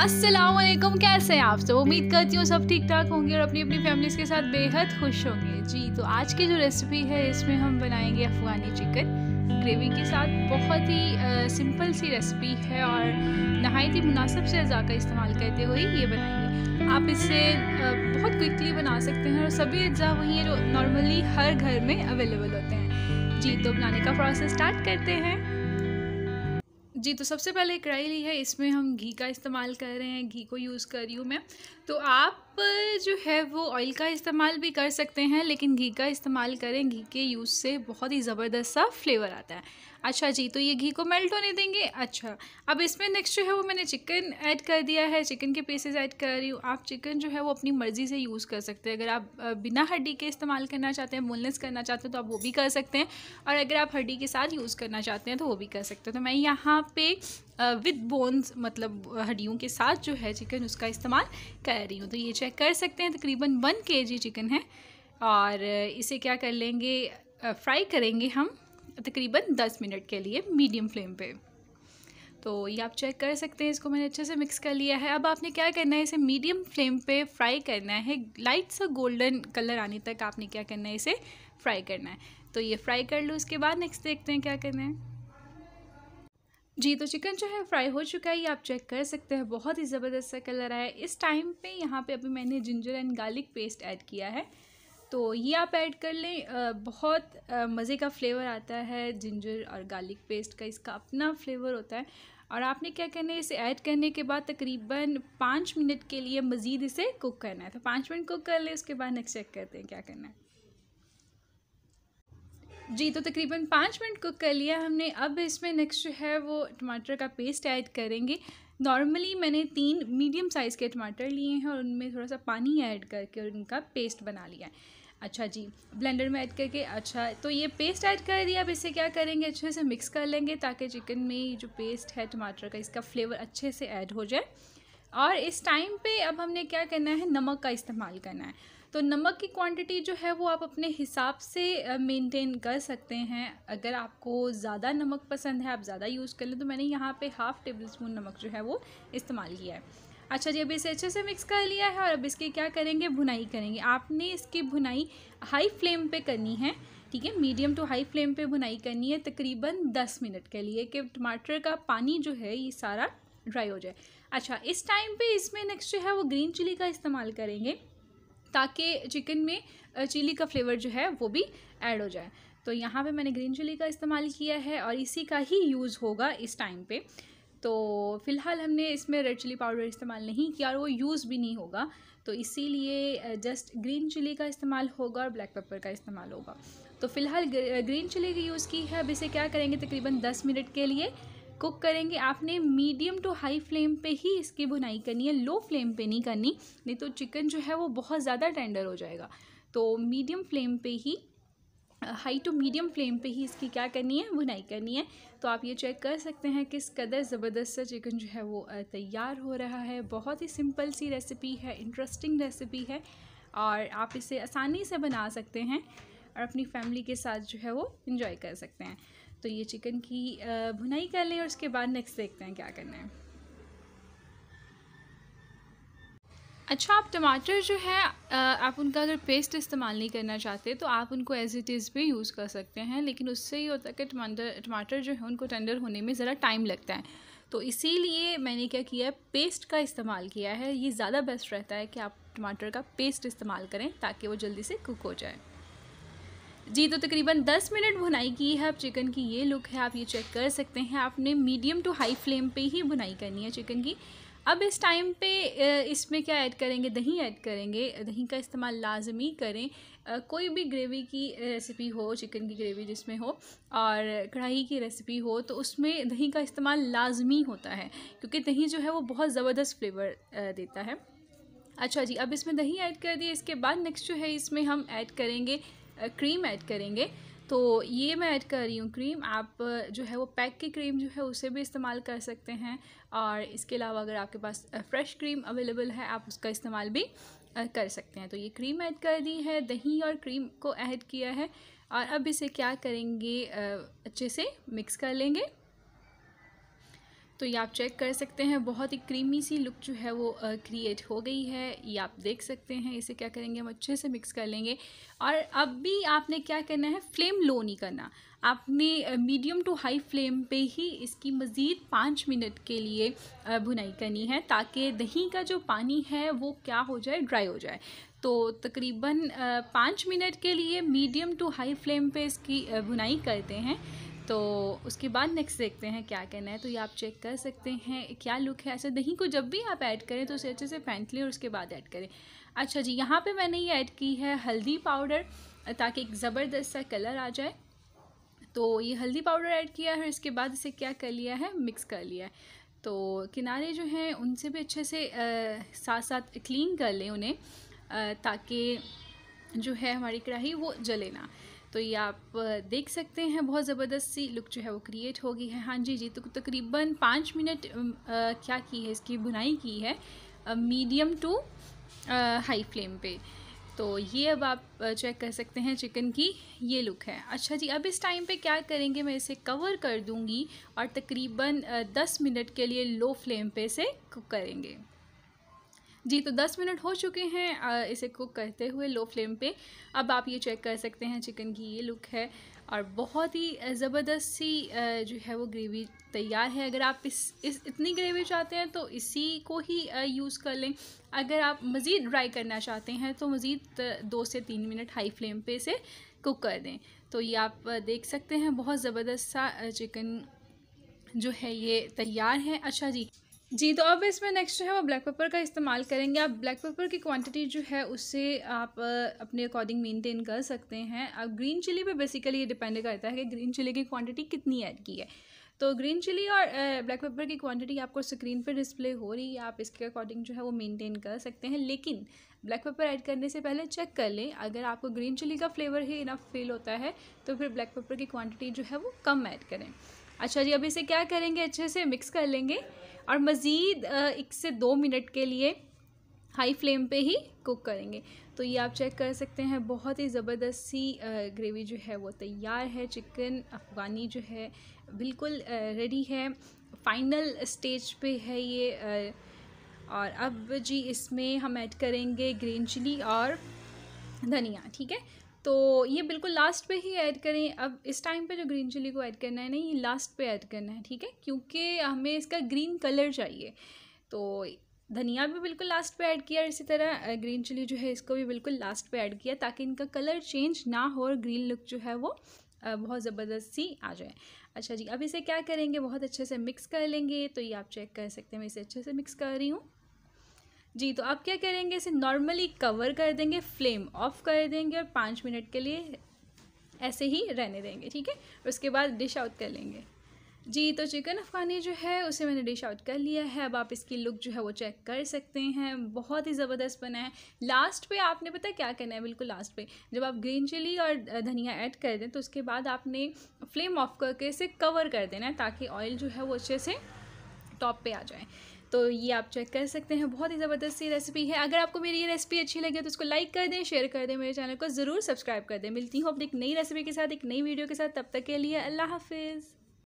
असलम कैसे हैं आप सब उम्मीद करती हूँ सब ठीक ठाक होंगे और अपनी अपनी फैमिलीज़ के साथ बेहद खुश होंगे जी तो आज की जो रेसिपी है इसमें हम बनाएंगे अफ़गानी चिकन ग्रेवी के साथ बहुत ही आ, सिंपल सी रेसिपी है और नहायत ही मुनासिब से अज़ा का इस्तेमाल करते हुए ये बनाएंगे आप इसे आ, बहुत क्विकली बना सकते हैं और सभी अज्जा वही जो नॉर्मली हर घर में अवेलेबल होते हैं जी तो बनाने का प्रोसेस स्टार्ट करते हैं जी तो सबसे पहले कढ़ाई ली है इसमें हम घी का इस्तेमाल कर रहे हैं घी को यूज़ कर रही हूँ मैं तो आप जो है वो ऑयल का इस्तेमाल भी कर सकते हैं लेकिन घी का इस्तेमाल करें घी के यूज़ से बहुत ही ज़बरदस्त सा फ्लेवर आता है अच्छा जी तो ये घी को मेल्ट होने देंगे अच्छा अब इसमें नेक्स्ट जो है वो मैंने चिकन ऐड कर दिया है चिकन के पीसेस ऐड कर रही हूँ आप चिकन जो है वो अपनी मर्ज़ी से यूज़ कर सकते हैं अगर आप बिना हड्डी के इस्तेमाल करना चाहते हैं बोनलेस करना चाहते हैं तो आप वो भी कर सकते हैं और अगर आप हड्डी के साथ यूज़ करना चाहते हैं तो वो भी कर सकते हैं तो मैं यहाँ पर विद बोन्स मतलब हड्डियों के साथ जो है चिकन उसका इस्तेमाल कर रही हूँ तो ये चेक कर सकते हैं तकरीबन वन के चिकन है और इसे क्या कर लेंगे फ्राई करेंगे हम तकरीबन दस मिनट के लिए मीडियम फ्लेम पे तो ये आप चेक कर सकते हैं इसको मैंने अच्छे से मिक्स कर लिया है अब आपने क्या करना है इसे मीडियम फ्लेम पे फ्राई करना है लाइट सा गोल्डन कलर आने तक आपने क्या करना है इसे फ्राई करना है तो ये फ्राई कर लो उसके बाद नेक्स्ट देखते हैं क्या करना है जी तो चिकन जो है फ्राई हो चुका है ये आप चेक कर सकते हैं बहुत ही ज़बरदस्त सा कलर आया है इस टाइम पे यहाँ पे अभी मैंने ginger and garlic paste add किया है तो ये आप ऐड कर लें बहुत मज़े का फ्लेवर आता है जिंजर और गार्लिक पेस्ट का इसका अपना फ्लेवर होता है और आपने क्या करना है इसे ऐड करने के बाद तकरीबन पाँच मिनट के लिए मज़ीद इसे कुक करना है तो पाँच मिनट कुक कर लें उसके बाद नेक्स्ट चेक करते हैं क्या करना है जी तो तकरीबन पाँच मिनट कुक कर लिया हमने अब इसमें नेक्स्ट जो है वो टमाटर का पेस्ट ऐड करेंगे नॉर्मली मैंने तीन मीडियम साइज़ के टमाटर लिए हैं और उनमें थोड़ा सा पानी ऐड करके और इनका पेस्ट बना लिया है अच्छा जी ब्लेंडर में ऐड करके अच्छा तो ये पेस्ट ऐड कर दिया अब इसे क्या करेंगे अच्छे से मिक्स कर लेंगे ताकि चिकन में जो पेस्ट है टमाटर का इसका फ्लेवर अच्छे से ऐड हो जाए और इस टाइम पे अब हमने क्या करना है नमक का इस्तेमाल करना है तो नमक की क्वांटिटी जो है वो आप अपने हिसाब से मेंटेन कर सकते हैं अगर आपको ज़्यादा नमक पसंद है आप ज़्यादा यूज़ कर लें तो मैंने यहाँ पे हाफ़ टेबल स्पून नमक जो है वो इस्तेमाल किया है अच्छा जी अभी इसे अच्छे से मिक्स कर लिया है और अब इसकी क्या करेंगे भुनाई करेंगे आपने इसकी भुनाई हाई फ्लेम पर करनी है ठीक है मीडियम टू हाई फ्लेम पर भुनाई करनी है तकरीबन दस मिनट के लिए कि टमाटर का पानी जो है ये सारा ड्राई हो जाए अच्छा इस टाइम पे इसमें नेक्स्ट जो है वो ग्रीन चिली का इस्तेमाल करेंगे ताकि चिकन में चिली का फ्लेवर जो है वो भी ऐड हो जाए तो यहाँ पे मैंने ग्रीन चिली का इस्तेमाल किया है और इसी का ही यूज़ होगा इस टाइम पे तो फ़िलहाल हमने इसमें रेड चिली पाउडर इस्तेमाल नहीं किया और वो यूज़ भी नहीं होगा तो इसीलिए जस्ट ग्रीन चिली का इस्तेमाल होगा और ब्लैक पेपर का इस्तेमाल होगा तो फ़िलहाल ग्रीन चिली की यूज़ की है अब इसे क्या करेंगे तकरीबन दस मिनट के लिए कुक करेंगे आपने मीडियम टू हाई फ्लेम पे ही इसकी बुनाई करनी है लो फ्लेम पे नहीं करनी नहीं तो चिकन जो है वो बहुत ज़्यादा टेंडर हो जाएगा तो मीडियम फ्लेम पे ही हाई टू मीडियम फ्लेम पे ही इसकी क्या करनी है बुनाई करनी है तो आप ये चेक कर सकते हैं किस कदर ज़बरदस्त सा चिकन जो है वो तैयार हो रहा है बहुत ही सिंपल सी रेसिपी है इंटरेस्टिंग रेसिपी है और आप इसे आसानी से बना सकते हैं और अपनी फैमिली के साथ जो है वो इन्जॉय कर सकते हैं तो ये चिकन की भुनाई कर लें और उसके बाद नेक्स्ट देखते हैं क्या करना है अच्छा आप टमाटर जो है आप उनका अगर पेस्ट इस्तेमाल नहीं करना चाहते तो आप उनको एज इट इज़ भी यूज़ कर सकते हैं लेकिन उससे ये होता है कि टमाटर टमाटर जो है उनको टेंडर होने में ज़रा टाइम लगता है तो इसीलिए मैंने क्या किया है पेस्ट का इस्तेमाल किया है ये ज़्यादा बेस्ट रहता है कि आप टमाटर का पेस्ट इस्तेमाल करें ताकि वो जल्दी से कुक हो जाए जी तो तकरीबन 10 मिनट भुनाई की है अब चिकन की ये लुक है आप ये चेक कर सकते हैं आपने मीडियम टू हाई फ्लेम पे ही भुनाई करनी है चिकन की अब इस टाइम पे इसमें क्या ऐड करेंगे दही ऐड करेंगे दही का इस्तेमाल लाजमी करें कोई भी ग्रेवी की रेसिपी हो चिकन की ग्रेवी जिसमें हो और कढ़ाई की रेसिपी हो तो उसमें दही का इस्तेमाल लाजमी होता है क्योंकि दही जो है वो बहुत ज़बरदस्त फ्लेवर देता है अच्छा जी अब इसमें दही ऐड कर दिए इसके बाद नेक्स्ट जो है इसमें हम ऐड करेंगे क्रीम ऐड करेंगे तो ये मैं ऐड कर रही हूँ क्रीम आप जो है वो पैक की क्रीम जो है उसे भी इस्तेमाल कर सकते हैं और इसके अलावा अगर आपके पास फ्रेश क्रीम अवेलेबल है आप उसका इस्तेमाल भी कर सकते हैं तो ये क्रीम ऐड कर दी है दही और क्रीम को ऐड किया है और अब इसे क्या करेंगे अच्छे से मिक्स कर लेंगे तो ये आप चेक कर सकते हैं बहुत ही क्रीमी सी लुक जो है वो क्रिएट हो गई है ये आप देख सकते हैं इसे क्या करेंगे हम अच्छे से मिक्स कर लेंगे और अब भी आपने क्या करना है फ्लेम लो नहीं करना आपने मीडियम टू हाई फ्लेम पे ही इसकी मज़ीद पाँच मिनट के लिए भुनाई करनी है ताकि दही का जो पानी है वो क्या हो जाए ड्राई हो जाए तो तकरीबन पाँच मिनट के लिए मीडियम टू हाई फ्लेम पे इसकी भुनाई करते हैं तो उसके बाद नेक्स्ट देखते हैं क्या कहना है तो ये आप चेक कर सकते हैं क्या लुक है ऐसे दही को जब भी आप ऐड करें तो उसे अच्छे से फेंट लें और उसके बाद ऐड करें अच्छा जी यहाँ पे मैंने ये ऐड की है हल्दी पाउडर ताकि एक ज़बरदस्त सा कलर आ जाए तो ये हल्दी पाउडर ऐड किया है इसके बाद इसे क्या कर लिया है मिक्स कर लिया है तो किनारे जो हैं उनसे भी अच्छे से आ, साथ साथ क्लीन कर लें उन्हें ताकि जो है हमारी कढ़ाई वो जले ना तो ये आप देख सकते हैं बहुत ज़बरदस्त सी लुक जो है वो क्रिएट हो गई है हाँ जी जी तो तकरीबन तो पाँच मिनट क्या की है इसकी बुनाई की है मीडियम टू हाई फ्लेम पे तो ये अब आप चेक कर सकते हैं चिकन की ये लुक है अच्छा जी अब इस टाइम पे क्या करेंगे मैं इसे कवर कर दूंगी और तकरीबन दस मिनट के लिए लो फ्लेम पे इसे कुक करेंगे जी तो 10 मिनट हो चुके हैं इसे कुक करते हुए लो फ्लेम पे अब आप ये चेक कर सकते हैं चिकन की ये लुक है और बहुत ही ज़बरदस्त सी जो है वो ग्रेवी तैयार है अगर आप इस इस इतनी ग्रेवी चाहते हैं तो इसी को ही यूज़ कर लें अगर आप मज़ीद ड्राई करना चाहते हैं तो मज़ीद दो से तीन मिनट हाई फ्लेम पे इसे कुक कर दें तो ये आप देख सकते हैं बहुत ज़बरदस्त सा चिकन जो है ये तैयार है अच्छा जी जी तो अब इसमें नेक्स्ट जो है वो ब्लैक पेपर का इस्तेमाल करेंगे आप ब्लैक पेपर की क्वांटिटी जो है उससे आप अपने अकॉर्डिंग मेंटेन कर सकते हैं अब ग्रीन चिली पे बेसिकली ये डिपेंड करता है कि ग्रीन चिली की क्वांटिटी कितनी ऐड की है तो ग्रीन चिली और ब्लैक पेपर की क्वांटिटी आपको स्क्रीन पर डिस्प्ले हो रही है आप इसके अकॉर्डिंग जो है वो मेनटेन कर सकते हैं लेकिन ब्लैक पेपर ऐड करने से पहले चेक कर लें अगर आपको ग्रीन चिली का फ्लेवर ही इनफ फील होता है तो फिर ब्लैक पेपर की क्वान्टिटी जो है वो कम ऐड करें अच्छा जी अब इसे क्या करेंगे अच्छे से मिक्स कर लेंगे और मज़ीद एक से दो मिनट के लिए हाई फ्लेम पे ही कुक करेंगे तो ये आप चेक कर सकते हैं बहुत ही ज़बरदस्त सी ग्रेवी जो है वो तैयार है चिकन अफ़गानी जो है बिल्कुल रेडी है फाइनल स्टेज पे है ये और अब जी इसमें हम ऐड करेंगे ग्रीन चिली और धनिया ठीक है तो ये बिल्कुल लास्ट पे ही ऐड करें अब इस टाइम पे जो ग्रीन चिली को ऐड करना है नहीं ये लास्ट पे ऐड करना है ठीक है क्योंकि हमें इसका ग्रीन कलर चाहिए तो धनिया भी बिल्कुल लास्ट पे ऐड किया इसी तरह ग्रीन चिली जो है इसको भी बिल्कुल लास्ट पे ऐड किया ताकि इनका कलर चेंज ना हो और ग्रीन लुक जो है वो बहुत ज़बरदस्त सी आ जाए अच्छा जी अब इसे क्या करेंगे बहुत अच्छे से मिक्स कर लेंगे तो ये आप चेक कर सकते हैं मैं इसे अच्छे से मिक्स कर रही हूँ जी तो आप क्या करेंगे इसे नॉर्मली कवर कर देंगे फ्लेम ऑफ कर देंगे और पाँच मिनट के लिए ऐसे ही रहने देंगे ठीक है उसके बाद डिश आउट कर लेंगे जी तो चिकन अफ़गानी जो है उसे मैंने डिश आउट कर लिया है अब आप इसकी लुक जो है वो चेक कर सकते हैं बहुत ही ज़बरदस्त बना है लास्ट पे आपने पता क्या करना है बिल्कुल लास्ट पे जब आप ग्रीन चिली और धनिया ऐड कर दें तो उसके बाद आपने फ्लेम ऑफ करके इसे कवर कर देना है ताकि ऑयल जो है वो अच्छे से टॉप पर आ जाए तो ये आप चेक कर सकते हैं बहुत ही ज़बरदस्त सी रेसिपी है अगर आपको मेरी ये रेसिपी अच्छी लगे तो उसको लाइक कर दें शेयर कर दें मेरे चैनल को ज़रूर सब्सक्राइब कर दें मिलती हूँ अपनी एक नई रेसिपी के साथ एक नई वीडियो के साथ तब तक के लिए अल्लाह हाफिज़